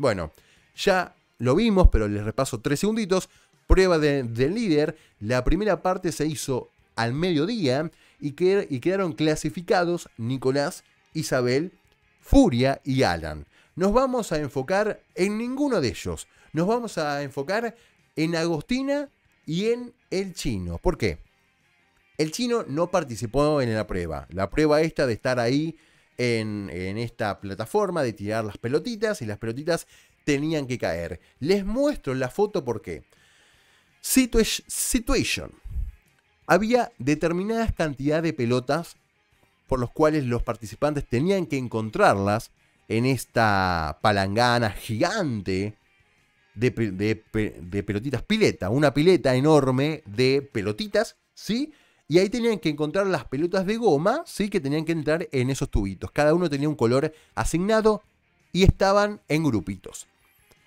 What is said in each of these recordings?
Bueno, ya lo vimos, pero les repaso tres segunditos. Prueba del líder. La primera parte se hizo al mediodía y, y quedaron clasificados Nicolás, Isabel, Furia y Alan. Nos vamos a enfocar en ninguno de ellos. Nos vamos a enfocar en Agostina y en el chino. ¿Por qué? El chino no participó en la prueba. La prueba esta de estar ahí en, esta plataforma de tirar las pelotitas y las pelotitas tenían que caer. Les muestro la foto porque. situation. Había determinadas cantidad de pelotas por los cuales los participantes tenían que encontrarlas en esta palangana gigante de, de pelotitas pileta, una pileta enorme de pelotitas, ¿sí? Y ahí tenían que encontrar las pelotas de goma, ¿sí? Que tenían que entrar en esos tubitos. Cada uno tenía un color asignado y estaban en grupitos.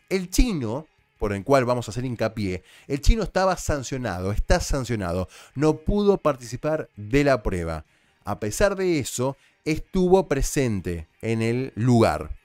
El chino, por el cual vamos a hacer hincapié, el chino estaba sancionado, está sancionado. No pudo participar de la prueba. A pesar de eso, estuvo presente en el lugar.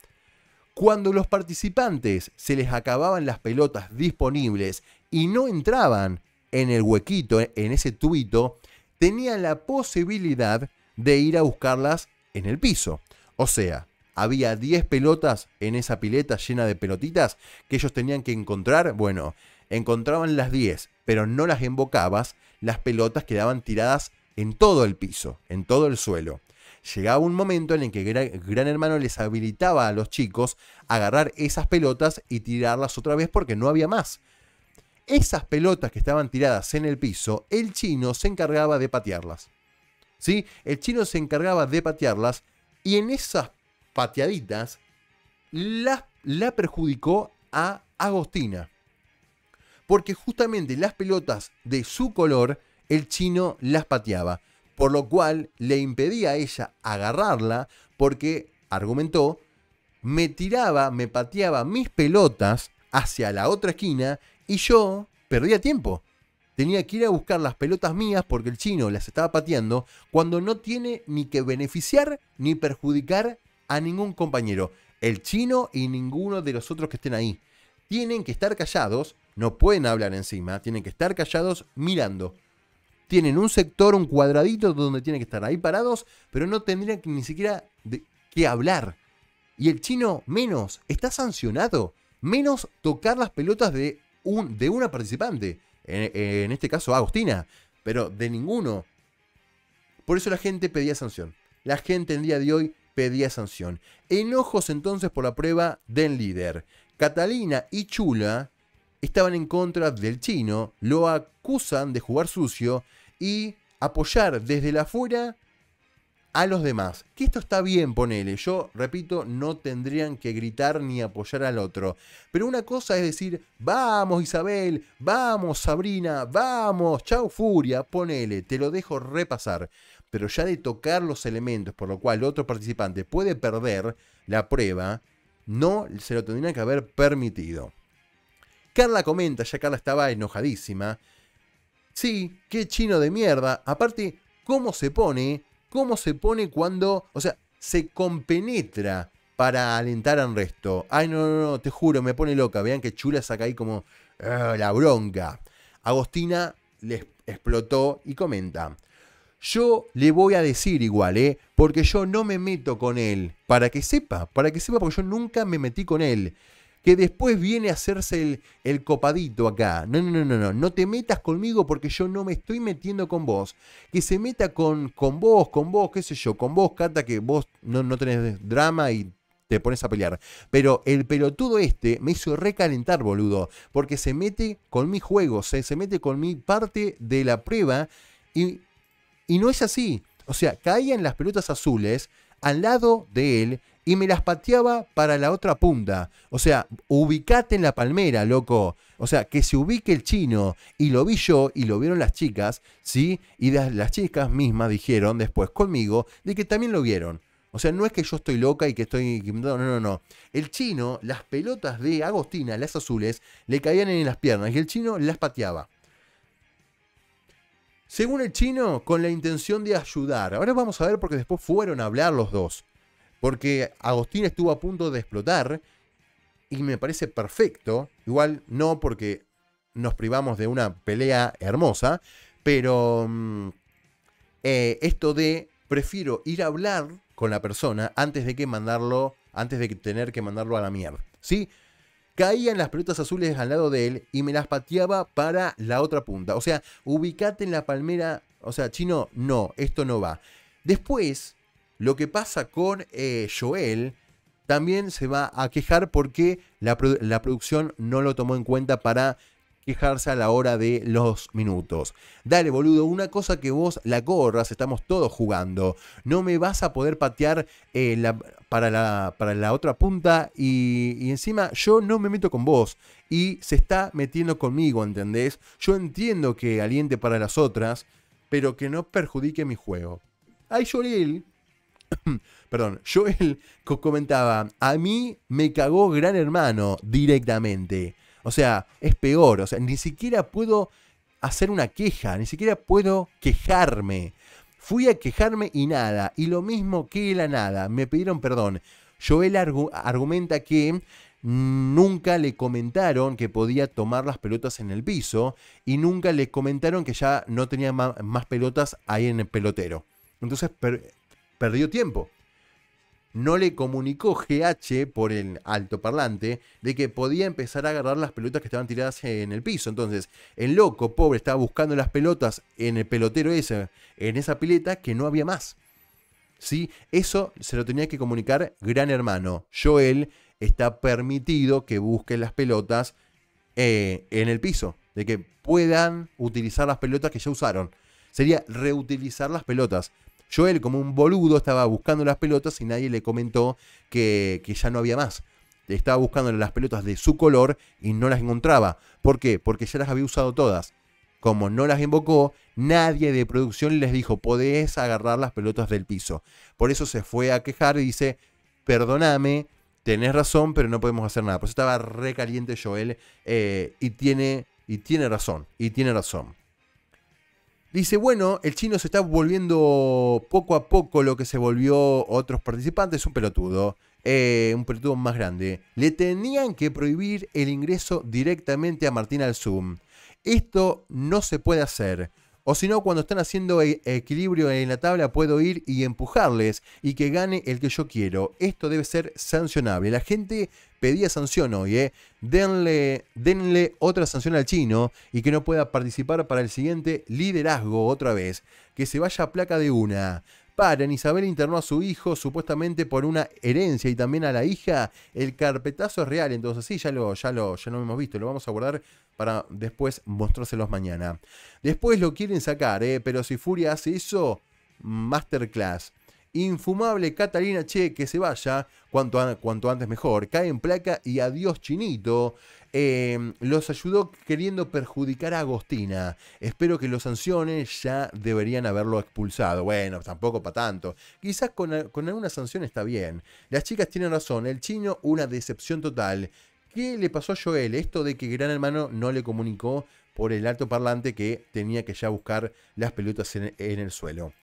Cuando los participantes se les acababan las pelotas disponibles y no entraban en el huequito, en ese tubito, tenía la posibilidad de ir a buscarlas en el piso. O sea, había 10 pelotas en esa pileta llena de pelotitas que ellos tenían que encontrar. Bueno, encontraban las 10, pero no las embocabas, las pelotas quedaban tiradas en todo el piso, en todo el suelo. Llegaba un momento en el que Gran Hermano les habilitaba a los chicos a agarrar esas pelotas y tirarlas otra vez porque no había más. Esas pelotas que estaban tiradas en el piso, el chino se encargaba de patearlas. ¿Sí? El chino se encargaba de patearlas y en esas pateaditas la, la perjudicó a Agostina. Porque justamente las pelotas de su color, el chino las pateaba. Por lo cual le impedía a ella agarrarla porque, argumentó, me tiraba, me pateaba mis pelotas hacia la otra esquina y yo perdía tiempo. Tenía que ir a buscar las pelotas mías porque el chino las estaba pateando cuando no tiene ni que beneficiar ni perjudicar a ningún compañero. El chino y ninguno de los otros que estén ahí. Tienen que estar callados, no pueden hablar encima, tienen que estar callados mirando. Tienen un sector, un cuadradito donde tienen que estar ahí parados, pero no tendrían ni siquiera de que hablar. Y el chino menos, está sancionado. Menos tocar las pelotas de de una participante, en, este caso Agustina, pero de ninguno. Por eso la gente pedía sanción. La gente en día de hoy pedía sanción. Enojos entonces por la prueba del líder. Catalina y Chula estaban en contra del chino, lo acusan de jugar sucio y apoyar desde la afuera a los demás. Que esto está bien, ponele. Yo, repito, no tendrían que gritar ni apoyar al otro. Pero una cosa es decir, vamos Isabel, vamos Sabrina, vamos, chau Furia, ponele, te lo dejo repasar. Pero ya de tocar los elementos por lo cual otro participante puede perder la prueba, no se lo tendrían que haber permitido. Carla comenta, ya Carla estaba enojadísima. Sí, qué chino de mierda. Aparte, ¿cómo se pone cómo se pone cuando, o sea, se compenetra para alentar al resto. Ay, no, no, no, te juro, me pone loca. Vean qué Chula saca ahí como ah, la bronca. Agostina les explotó y comenta. Yo le voy a decir igual, ¿eh? Porque yo no me meto con él. Para que sepa, para que sepa, porque yo nunca me metí con él que después viene a hacerse el, copadito acá. No, no, no, no, no, te metas conmigo porque yo no me estoy metiendo con vos. Que se meta con, con vos, con vos, qué sé yo, con vos, Cata, que vos no, tenés drama y te pones a pelear. Pero el pelotudo este me hizo recalentar, boludo, porque se mete con mi juego, se, mete con mi parte de la prueba y, y no es así. O sea, caían las pelotas azules al lado de él y me las pateaba para la otra punta. O sea, ubicate en la palmera, loco. O sea, que se ubique el chino. Y lo vi yo y lo vieron las chicas, ¿sí? Y las chicas mismas dijeron después conmigo de que también lo vieron. O sea, no es que yo estoy loca y que estoy... No, no, no. El chino, las pelotas de Agostina, las azules, le caían en las piernas y el chino las pateaba. Según el chino, con la intención de ayudar. Ahora vamos a ver porque después fueron a hablar los dos. Porque Agostín estuvo a punto de explotar y me parece perfecto. Igual no porque nos privamos de una pelea hermosa, pero mm, eh, esto de prefiero ir a hablar con la persona antes de que mandarlo, antes de tener que mandarlo a la mierda. ¿Sí? Caían las pelotas azules al lado de él y me las pateaba para la otra punta. O sea, ubicate en la palmera. O sea, chino, no, esto no va. Después, lo que pasa con eh, Joel también se va a quejar porque la, producción no lo tomó en cuenta para quejarse a la hora de los minutos. Dale, boludo, una cosa que vos la corras, estamos todos jugando. No me vas a poder patear eh, para, la, para, la, otra punta y, encima yo no me meto con vos. Y se está metiendo conmigo, ¿entendés? Yo entiendo que aliente para las otras, pero que no perjudique mi juego. Ay, Joel... Perdón, Joel comentaba, a mí me cagó Gran Hermano directamente. O sea, es peor, o sea, ni siquiera puedo hacer una queja, ni siquiera puedo quejarme. Fui a quejarme y nada, y lo mismo que la nada, me pidieron perdón. Joel argumenta que nunca le comentaron que podía tomar las pelotas en el piso y nunca le comentaron que ya no tenía más pelotas ahí en el pelotero. Entonces perdió tiempo. No le comunicó GH por el altoparlante de que podía empezar a agarrar las pelotas que estaban tiradas en el piso. Entonces, el loco pobre estaba buscando las pelotas en el pelotero ese, en esa pileta que no había más. ¿Sí? Eso se lo tenía que comunicar Gran Hermano. Joel está permitido que busquen las pelotas eh, en el piso, de que puedan utilizar las pelotas que ya usaron. Sería reutilizar las pelotas, Joel, como un boludo, estaba buscando las pelotas y nadie le comentó que, ya no había más. Estaba buscando las pelotas de su color y no las encontraba. ¿Por qué? Porque ya las había usado todas. Como no las invocó, nadie de producción les dijo, podés agarrar las pelotas del piso. Por eso se fue a quejar y dice, perdóname, tenés razón, pero no podemos hacer nada. Por eso estaba recaliente Joel eh, y, tiene, y tiene razón, y tiene razón. Dice, bueno, el chino se está volviendo poco a poco lo que se volvió otros participantes, un pelotudo, eh, un pelotudo más grande. Le tenían que prohibir el ingreso directamente a Martín al Zoom. Esto no se puede hacer. O si no, cuando están haciendo e-, equilibrio en la tabla, puedo ir y empujarles y que gane el que yo quiero. Esto debe ser sancionable. La gente pedía sanción hoy, ¿eh? Denle, denle otra sanción al chino y que no pueda participar para el siguiente liderazgo otra vez. Que se vaya a placa de una. Paren, Isabel internó a su hijo supuestamente por una herencia y también a la hija. El carpetazo es real, entonces sí, ya lo, ya lo, ya lo hemos visto. Lo vamos a guardar para después mostrárselos mañana. Después lo quieren sacar, eh, pero si Furia hace eso, masterclass. Infumable Catalina Che, que se vaya, cuanto, cuanto antes mejor. Cae en placa y adiós Chinito. Em, los ayudó queriendo perjudicar a Agostina. Espero que los sanciones ya deberían haberlo expulsado. Bueno, tampoco para tanto. Quizás con, alguna sanción está bien. Las chicas tienen razón. El chino, una decepción total. ¿Qué le pasó a Joel? Esto de que Gran Hermano no le comunicó por el alto parlante que tenía que ya buscar las pelotas en el suelo.